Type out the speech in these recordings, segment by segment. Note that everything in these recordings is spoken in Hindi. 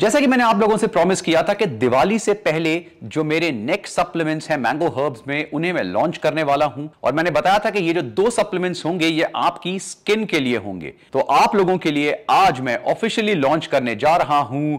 जैसा कि मैंने आप लोगों से प्रॉमिस किया था कि दिवाली से पहले जो मेरे नेक्स्ट सप्लीमेंट्स हैं मैंगो हर्ब्स में उन्हें मैं लॉन्च करने वाला हूं और मैंने बताया था कि ये जो दो सप्लीमेंट्स होंगे ये आपकी स्किन के लिए होंगे तो आप लोगों के लिए आज मैं ऑफिशियली लॉन्च करने जा रहा हूं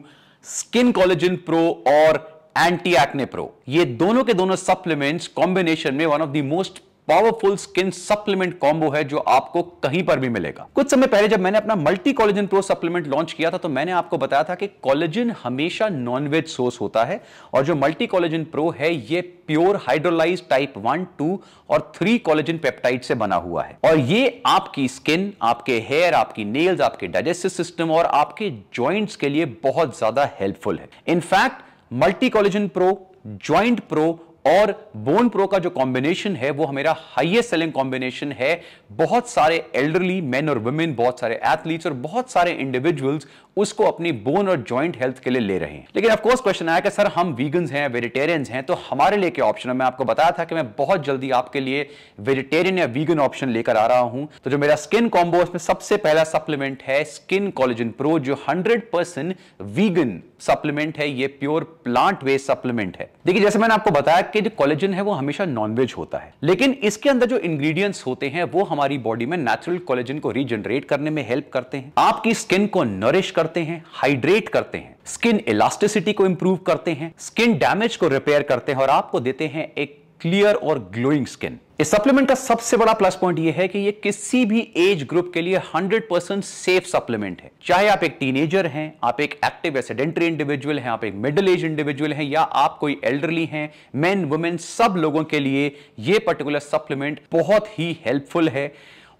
स्किन कॉलेजिन प्रो और एंटी एक्ने प्रो ये दोनों के दोनों सप्लीमेंट्स कॉम्बिनेशन में one of the most powerful skin supplement combo है जो आपको कहीं पर भी मिलेगा कुछ समय पहले जब मैंने अपना multi collagen pro supplement launch किया था तो मैंने आपको बताया था कि कॉलेजन हमेशा नॉनवेज सोर्स होता है और जो मल्टी कॉलेजन प्रो है ये pure hydrolyse type one two और थ्री कॉलेजन पेप्टाइड से बना हुआ है और ये आपकी स्किन आपके हेयर आपकी नेल्स आपके डाइजेस्टिव सिस्टम और आपके ज्वाइंट्स के लिए बहुत ज्यादा हेल्पफुल है in fact multi collagen pro joint pro और बोन प्रो का जो कॉम्बिनेशन है वो हमारा हाईएस्ट सेलिंग कॉम्बिनेशन है बहुत सारे एल्डरली मेन और वुमेन बहुत सारे एथलीट्स और बहुत सारे इंडिविजुअल्स उसको अपनी बोन और जॉइंट हेल्थ के लिए ले रहे हैं लेकिन ऑफकोर्स क्वेश्चन आया कि सर हम वीगन हैं वेजिटेरियंस हैं तो हमारे लिए क्या ऑप्शन है मैं आपको बताया था कि मैं बहुत जल्दी आपके लिए वेजिटेरियन या वीगन ऑप्शन लेकर आ रहा हूं तो जो मेरा स्किन कॉम्बो उसमें सबसे पहला सप्लीमेंट है स्किन कॉलेजन प्रो जो हंड्रेड वीगन सप्लीमेंट है ये प्योर प्लांट वेस्ट सप्लीमेंट है देखिए जैसे मैंने आपको बताया के जो कॉलेजन है वो हमेशा नॉनवेज होता है लेकिन इसके अंदर जो इंग्रेडिएंट्स होते हैं वो हमारी बॉडी में नेचुरल कॉलेजन को रीजनरेट करने में हेल्प करते हैं आपकी स्किन को नरिश करते हैं हाइड्रेट करते हैं स्किन इलास्टिसिटी को इंप्रूव करते हैं स्किन डैमेज को रिपेयर करते हैं और आपको देते हैं एक क्लियर और ग्लोइंग स्किन इस सप्लीमेंट का सबसे बड़ा प्लस पॉइंट यह है कि यह किसी भी एज ग्रुप के लिए 100 परसेंट सेफ सप्लीमेंट है चाहे आप एक टीनेजर हैं आप एक एक्टिव एसेडेंट्री इंडिविजुअल हैं आप एक मिडिल एज इंडिविजुअल हैं या आप कोई एल्डरली हैं मेन वुमेन सब लोगों के लिए यह पर्टिकुलर सप्लीमेंट बहुत ही हेल्पफुल है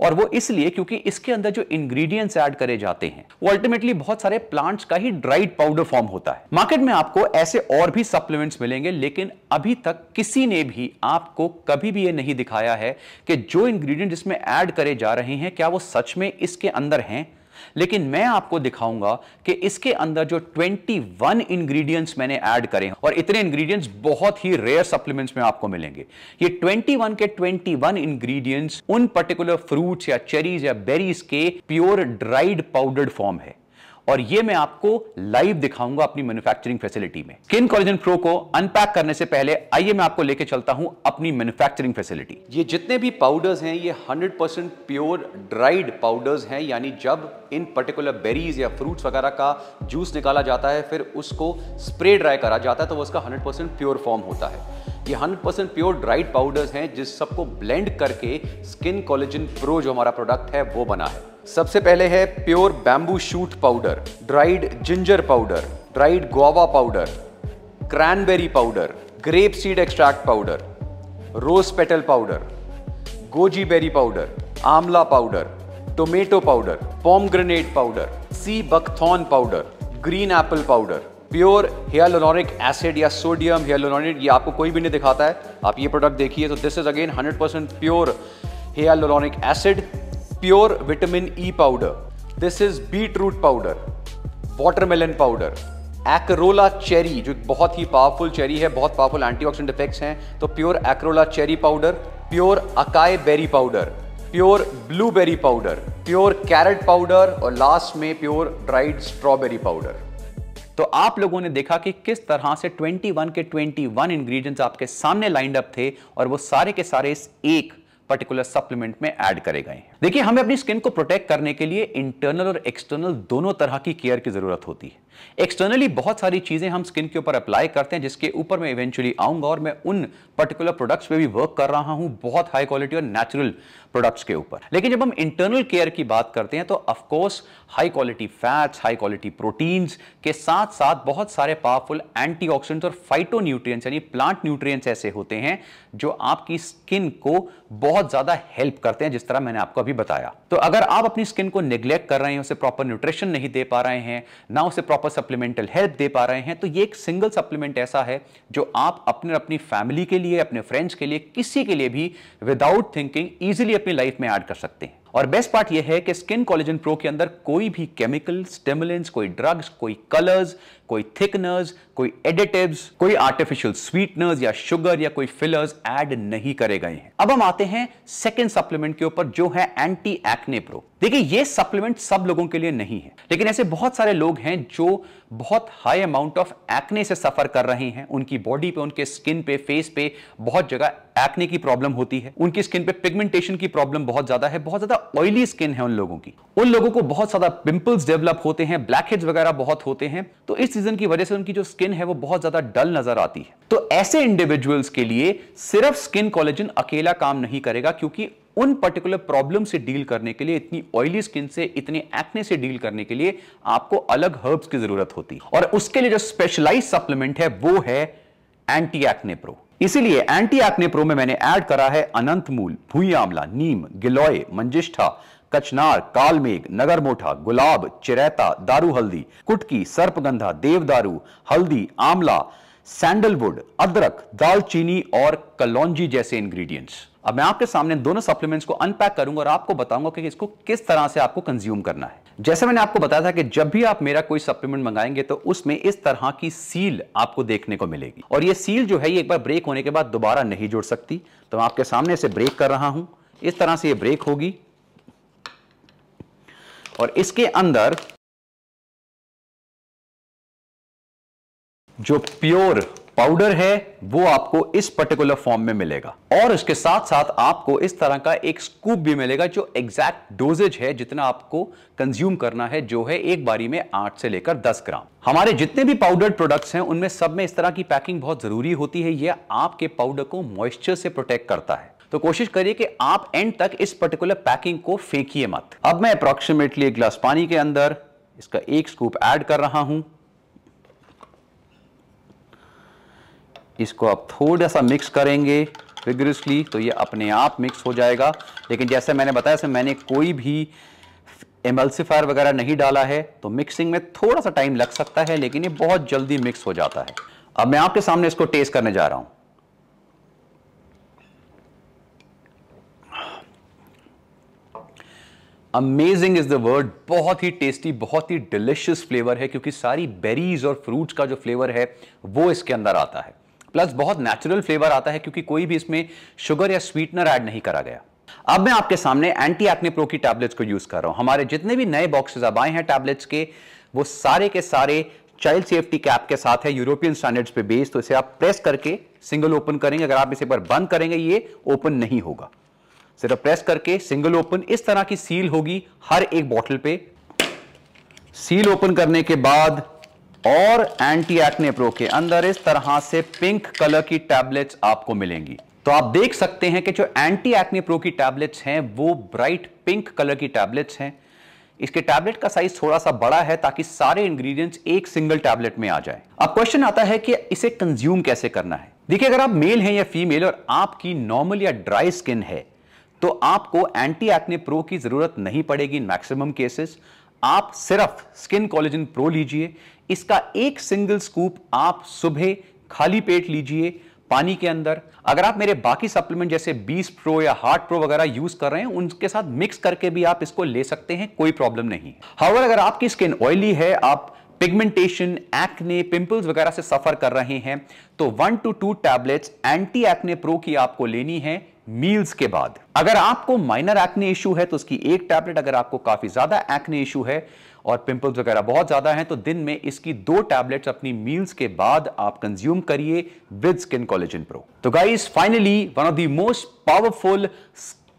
और वो इसलिए क्योंकि इसके अंदर जो इंग्रेडिएंट्स ऐड करे जाते हैं वो अल्टीमेटली बहुत सारे प्लांट्स का ही ड्राइड पाउडर फॉर्म होता है मार्केट में आपको ऐसे और भी सप्लीमेंट्स मिलेंगे लेकिन अभी तक किसी ने भी आपको कभी भी ये नहीं दिखाया है कि जो इंग्रेडिएंट इसमें ऐड करे जा रहे हैं क्या वो सच में इसके अंदर हैं लेकिन मैं आपको दिखाऊंगा कि इसके अंदर जो 21 इंग्रेडिएंट्स मैंने ऐड करे हैं और इतने इंग्रेडिएंट्स बहुत ही रेयर सप्लीमेंट्स में आपको मिलेंगे ये 21 के 21 इंग्रेडिएंट्स उन पर्टिकुलर फ्रूट्स या चेरीज या बेरीज के प्योर ड्राइड पाउडर्ड फॉर्म है और ये मैं आपको लाइव दिखाऊंगा अपनी मैन्युफैक्चरिंग फैसिलिटी में स्किन कॉलेजन प्रो को अनपैक करने से पहले आइए मैं आपको लेके चलता हूं अपनी मैन्युफैक्चरिंग फैसिलिटी ये जितने भी पाउडर्स हैं ये 100% परसेंट प्योर ड्राइड पाउडर्स हैं यानी जब इन पर्टिकुलर बेरीज या फ्रूट्स वगैरह का जूस निकाला जाता है फिर उसको स्प्रे ड्राई करा जाता है तो उसका हंड्रेड प्योर फॉर्म होता है ये 100 परसेंट प्योर ड्राइड पाउडर्स हैं जिस सबको ब्लेंड करके स्किन कॉलेजन प्रो जो हमारा प्रोडक्ट है वो बना है सबसे पहले है pure bamboo shoot powder dried ginger powder dried guava powder cranberry powder grape seed extract powder rose petal powder goji berry powder amla powder tomato powder pomegranate powder sea buckthorn powder green apple powder pure hyaluronic acid या सोडियम हेलोनॉरिक ये आपको कोई भी नहीं दिखाता है आप ये प्रोडक्ट देखिए तो this is again 100% percent pure hyaluronic acid pure vitamin E powder this is beet root powder watermelon powder acerola cherry जो बहुत ही पावरफुल चेरी है बहुत पावरफुल एंटीऑक्सीडेंट इफेक्ट्स हैं तो pure acerola cherry powder pure acai berry powder pure blueberry powder pure carrot powder और लास्ट में प्योर ड्राइड स्ट्रॉबेरी पाउडर तो आप लोगों ने देखा कि किस तरह से 21 के 21 इंग्रेडिएंट्स आपके सामने लाइंड अप थे और वो सारे के सारे इस एक पर्टिकुलर सप्लीमेंट में ऐड करे गए देखिए हमें अपनी स्किन को प्रोटेक्ट करने के लिए इंटरनल और एक्सटर्नल दोनों तरह की केयर की जरूरत होती है एक्सटर्नली बहुत सारी चीज़ें हम स्किन के ऊपर अप्लाई करते हैं जिसके ऊपर मैं इवेंचुअली आऊंगा और मैं उन पर्टिकुलर प्रोडक्ट्स पे भी वर्क कर रहा हूं बहुत हाई क्वालिटी और नेचुरल प्रोडक्ट्स के ऊपर लेकिन जब हम इंटरनल केयर की बात करते हैं तो of course high quality fats high quality proteins के साथ साथ बहुत सारे पावरफुल एंटी और फाइटो न्यूट्रिएंट्स यानी प्लांट न्यूट्रिएंट्स ऐसे होते हैं जो आपकी स्किन को बहुत ज़्यादा हेल्प करते हैं जिस तरह मैंने आपको अभी बताया तो अगर आप अपनी स्किन को निग्लेक्ट कर रहे हैं उसे प्रॉपर न्यूट्रिशन नहीं दे पा रहे हैं ना उसे प्रॉपर प्रॉपर सप्लीमेंटल हेल्प दे पा रहे हैं तो ये एक सिंगल सप्लीमेंट ऐसा है जो आप अपने अपनी फैमिली के लिए अपने फ्रेंड्स के लिए किसी के लिए भी विदाउट थिंकिंग ईजिली अपनी लाइफ में ऐड कर सकते हैं और बेस्ट पार्ट यह है कि स्किन कॉलेजन प्रो के अंदर कोई भी केमिकल स्टेमुलेंस कोई ड्रग्स कोई कलर्स कोई थिकनर्स कोई एडिटिव्स कोई आर्टिफिशियल स्वीटनर्स या शुगर या कोई फिलर्स ऐड नहीं करे गए हैं अब हम आते हैं सेकेंड सप्लीमेंट के ऊपर जो है एंटी एक्ने प्रो देखिए ये सप्लीमेंट सब लोगों के लिए नहीं है लेकिन ऐसे बहुत सारे लोग हैं जो बहुत हाई अमाउंट ऑफ एक्ने से सफ़र कर रहे हैं उनकी बॉडी पे उनके स्किन पे फेस पे बहुत जगह एक्ने की प्रॉब्लम होती है उनकी स्किन पे पिगमेंटेशन की प्रॉब्लम बहुत ज़्यादा है बहुत ज़्यादा ऑयली स्किन है उन लोगों की उन लोगों को बहुत ज़्यादा पिंपल्स डेवलप होते हैं ब्लैक हेड्स वगैरह बहुत होते हैं तो इस सीजन की वजह से उनकी जो स्किन है वो बहुत ज़्यादा डल नज़र आती है तो ऐसे इंडिविजुअल्स के लिए सिर्फ स्किन कॉलेजन अकेला काम नहीं करेगा क्योंकि उन पर्टिकुलर प्रॉब्लम से डील करने के लिए इतनी ऑयली स्किन से इतने एक्ने से डील करने के लिए आपको अलग हर्ब्स की जरूरत होती है और उसके लिए जो स्पेशलाइज सप्लीमेंट है वो है एंटी एक्ने प्रो इसीलिए एंटी एक्ने प्रो में मैंने ऐड करा है अनंत मूल भूई आमला नीम गिलोय मंजिष्ठा कचनार कालमेघ नगरमोठा गुलाब चिरैता दारू हल्दी कुटकी सर्पगंधा देवदारू हल्दी आमला सैंडलवुड अदरक दालचीनी और कलौजी जैसे इंग्रेडिएंट्स अब मैं आपके सामने दोनों सप्लीमेंट्स को अनपैक करूंगा और आपको बताऊंगा कि इसको किस तरह से आपको कंज्यूम करना है जैसे मैंने आपको बताया था कि जब भी आप मेरा कोई सप्लीमेंट मंगाएंगे तो उसमें इस तरह की सील आपको देखने को मिलेगी और ये सील जो है ये एक बार ब्रेक होने के बाद दोबारा नहीं जुड़ सकती तो मैं आपके सामने इसे ब्रेक कर रहा हूं इस तरह से ये ब्रेक होगी और इसके अंदर जो प्योर पाउडर है वो आपको इस पर्टिकुलर फॉर्म में मिलेगा और उसके साथ साथ आपको इस तरह का एक स्कूप भी मिलेगा जो एग्जैक्ट डोजेज है जितना आपको कंज्यूम करना है जो है एक बारी में आठ से लेकर दस ग्राम हमारे जितने भी पाउडर प्रोडक्ट्स हैं उनमें सब में इस तरह की पैकिंग बहुत जरूरी होती है यह आपके पाउडर को मॉइस्चर से प्रोटेक्ट करता है तो कोशिश करिए कि आप एंड तक इस पर्टिकुलर पैकिंग को फेंकिए मत अब मैं अप्रोक्सीमेटली एक ग्लास पानी के अंदर इसका एक स्कूप ऐड कर रहा हूं इसको आप थोड़ा सा मिक्स करेंगे विगरसली तो ये अपने आप मिक्स हो जाएगा लेकिन जैसे मैंने बताया मैंने कोई भी एमल्सीफायर वगैरह नहीं डाला है तो मिक्सिंग में थोड़ा सा टाइम लग सकता है लेकिन ये बहुत जल्दी मिक्स हो जाता है अब मैं आपके सामने इसको टेस्ट करने जा रहा हूँ अमेजिंग इज द वर्ड बहुत ही टेस्टी बहुत ही डिलिशियस फ्लेवर है क्योंकि सारी बेरीज और फ्रूट्स का जो फ्लेवर है वो इसके अंदर आता है प्लस बहुत नेचुरल फ्लेवर आता है क्योंकि कोई भी इसमें शुगर या स्वीटनर ऐड नहीं करा गया अब मैं आपके सामने एंटी एक्ने प्रो की टैबलेट्स को यूज कर रहा हूं हमारे जितने भी नए बॉक्सेस अब आए हैं टैबलेट्स के वो सारे के सारे चाइल्ड सेफ्टी कैप के साथ है यूरोपियन स्टैंडर्ड्स पे बेस्ड तो इसे आप प्रेस करके सिंगल ओपन करेंगे अगर आप इसे पर बंद करेंगे ये ओपन नहीं होगा सिर्फ प्रेस करके सिंगल ओपन इस तरह की सील होगी हर एक बॉटल पे सील ओपन करने के बाद और एंटी एक्ने प्रो के अंदर इस तरह से पिंक कलर की टैबलेट्स आपको मिलेंगी तो आप देख सकते हैं कि जो एंटी एक्ने प्रो की टैबलेट्स हैं वो ब्राइट पिंक कलर की टैबलेट्स हैं इसके टैबलेट का साइज थोड़ा सा बड़ा है ताकि सारे इंग्रेडिएंट्स एक सिंगल टैबलेट में आ जाए अब क्वेश्चन आता है कि इसे कंज्यूम कैसे करना है देखिए अगर आप मेल हैं या फीमेल और आपकी नॉर्मल या ड्राई स्किन है तो आपको एंटी एक्ने प्रो की जरूरत नहीं पड़ेगी मैक्सिमम केसेस आप सिर्फ स्किन कोलेजन प्रो लीजिए इसका एक सिंगल स्कूप आप सुबह खाली पेट लीजिए पानी के अंदर अगर आप मेरे बाकी सप्लीमेंट जैसे बीस प्रो या हार्ट प्रो वगैरह यूज कर रहे हैं उनके साथ मिक्स करके भी आप इसको ले सकते हैं कोई प्रॉब्लम नहीं हाउर अगर आपकी स्किन ऑयली है आप पिगमेंटेशन एक्ने पिंपल्स वगैरह से सफर कर रहे हैं तो one two two tablets anti acne pro की आपको लेनी है मील्स के बाद अगर आपको माइनर एक्ने इशू है तो उसकी एक टैबलेट अगर आपको काफी ज्यादा एक्ने इशू है और पिंपल्स वगैरह बहुत ज्यादा हैं तो दिन में इसकी दो टैबलेट्स अपनी मील्स के बाद आप कंज्यूम करिए विद स्किन कॉलेजन प्रो तो guys finally one of the most powerful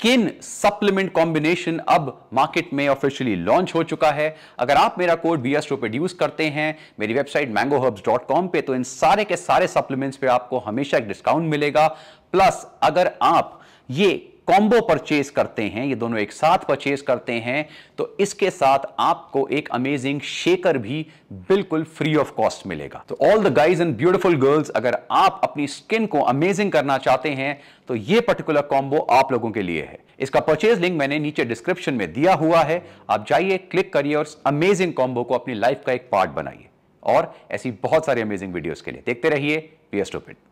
skin supplement combination अब मार्केट में ऑफिशियली लॉन्च हो चुका है अगर आप मेरा कोड बी एस पे यूज करते हैं मेरी website mango herbs dot com पर तो इन सारे के सारे सप्लीमेंट्स पे आपको हमेशा एक डिस्काउंट मिलेगा प्लस अगर आप ये कॉम्बो परचेज करते हैं ये दोनों एक साथ परचेज करते हैं तो इसके साथ आपको एक अमेजिंग शेकर भी बिल्कुल फ्री ऑफ कॉस्ट मिलेगा तो all the guys and beautiful girls अगर आप अपनी स्किन को अमेजिंग करना चाहते हैं तो ये पर्टिकुलर कॉम्बो आप लोगों के लिए है इसका परचेज लिंक मैंने नीचे डिस्क्रिप्शन में दिया हुआ है आप जाइए क्लिक करिए और अमेजिंग कॉम्बो को अपनी लाइफ का एक पार्ट बनाइए और ऐसी बहुत सारी अमेजिंग वीडियोस के लिए देखते रहिए पीएस टोपिट